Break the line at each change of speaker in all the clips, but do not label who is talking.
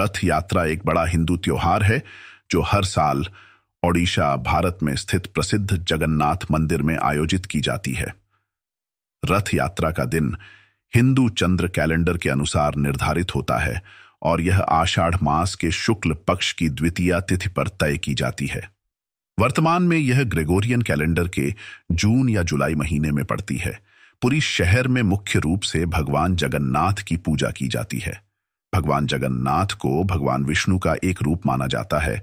रथ यात्रा एक बड़ा हिंदू त्योहार है जो हर साल ओडिशा भारत में स्थित प्रसिद्ध जगन्नाथ मंदिर में आयोजित की जाती है रथ यात्रा का दिन हिंदू चंद्र कैलेंडर के अनुसार निर्धारित होता है और यह आषाढ़ मास के शुक्ल पक्ष की द्वितीय तिथि पर तय की जाती है वर्तमान में यह ग्रेगोरियन कैलेंडर के जून या जुलाई महीने में पड़ती है पूरी शहर में मुख्य रूप से भगवान जगन्नाथ की पूजा की जाती है भगवान जगन्नाथ को भगवान विष्णु का एक रूप माना जाता है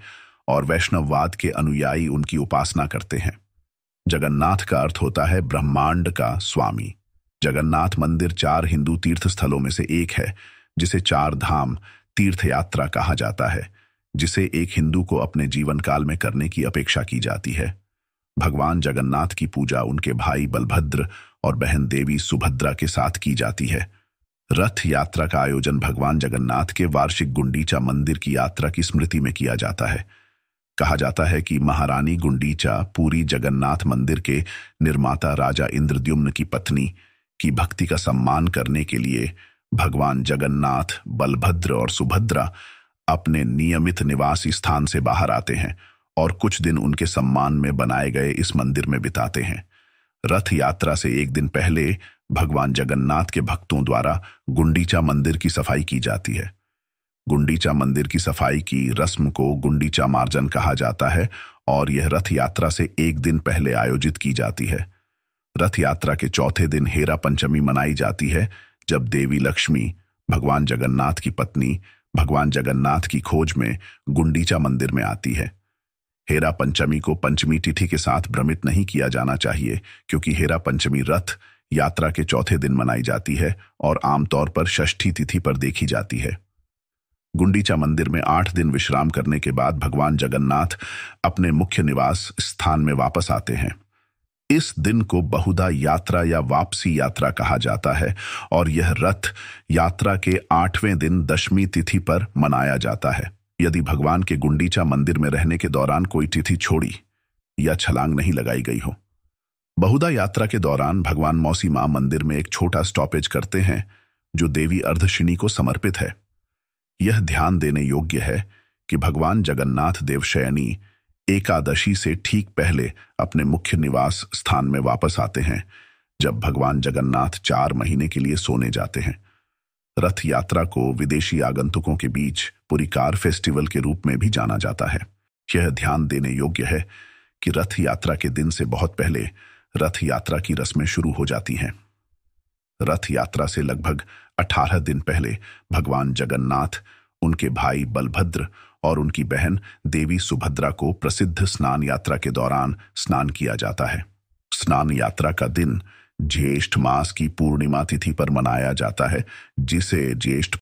और वैष्णववाद के अनुयायी उनकी उपासना करते हैं जगन्नाथ का अर्थ होता है ब्रह्मांड का स्वामी जगन्नाथ मंदिर चार हिंदू तीर्थ स्थलों में से एक है जिसे चार धाम तीर्थ यात्रा कहा जाता है जिसे एक हिंदू को अपने जीवन काल में करने की अपेक्षा की जाती है भगवान जगन्नाथ की पूजा उनके भाई बलभद्र और बहन देवी सुभद्रा के साथ की जाती है रथ यात्रा का आयोजन भगवान जगन्नाथ के वार्षिक गुंडीचा मंदिर की यात्रा की स्मृति में किया जाता है कहा जाता है कि महारानी गुंडीचा पूरी जगन्नाथ मंदिर के निर्माता राजा इंद्रद्युम्न की पत्नी की भक्ति का सम्मान करने के लिए भगवान जगन्नाथ बलभद्र और सुभद्रा अपने नियमित निवास स्थान से बाहर आते हैं और कुछ दिन उनके सम्मान में बनाए गए इस मंदिर में बिताते हैं रथ यात्रा से एक दिन पहले भगवान जगन्नाथ के भक्तों द्वारा गुंडीचा मंदिर की सफाई की जाती है गुंडीचा मंदिर की सफाई की रस्म को गुंडीचा मार्जन कहा जाता है और यह रथ यात्रा से एक दिन पहले आयोजित की जाती है रथ यात्रा के चौथे दिन हेरा पंचमी मनाई जाती है जब देवी लक्ष्मी भगवान जगन्नाथ की पत्नी भगवान जगन्नाथ की खोज में गुंडीचा मंदिर में आती है हेरा पंचमी को पंचमी तिथि के साथ भ्रमित नहीं किया जाना चाहिए क्योंकि हेरा पंचमी रथ यात्रा के चौथे दिन मनाई जाती है और आमतौर पर षष्ठी तिथि पर देखी जाती है गुंडीचा मंदिर में आठ दिन विश्राम करने के बाद भगवान जगन्नाथ अपने मुख्य निवास स्थान में वापस आते हैं इस दिन को बहुधा यात्रा या वापसी यात्रा कहा जाता है और यह रथ यात्रा के आठवें दिन दशमी तिथि पर मनाया जाता है यदि भगवान के गुंडीचा मंदिर में रहने के दौरान कोई तिथि छोड़ी या छलांग नहीं लगाई गई हो बहुदा यात्रा के दौरान भगवान मौसी मां मंदिर में एक छोटा स्टॉपेज करते हैं जो देवी अर्धशिनी को समर्पित है यह ध्यान देने योग्य है कि भगवान जगन्नाथ देवशयनी एकादशी से ठीक पहले अपने मुख्य निवास स्थान में वापस आते हैं जब भगवान जगन्नाथ चार महीने के लिए सोने जाते हैं रथ यात्रा को विदेशी आगंतुकों के बीच कार फेस्टिवल के रूप में भी जाना जाता है यह ध्यान देने योग्य है कि रथ यात्रा के दिन से बहुत पहले रथ यात्रा की रस्में शुरू हो जाती हैं रथ यात्रा से लगभग 18 दिन पहले भगवान जगन्नाथ उनके भाई बलभद्र और उनकी बहन देवी सुभद्रा को प्रसिद्ध स्नान यात्रा के दौरान स्नान किया जाता है स्नान यात्रा का दिन ज्येष्ठ मास की पूर्णिमा तिथि पर मनाया जाता है जिसे ज्येष्ठ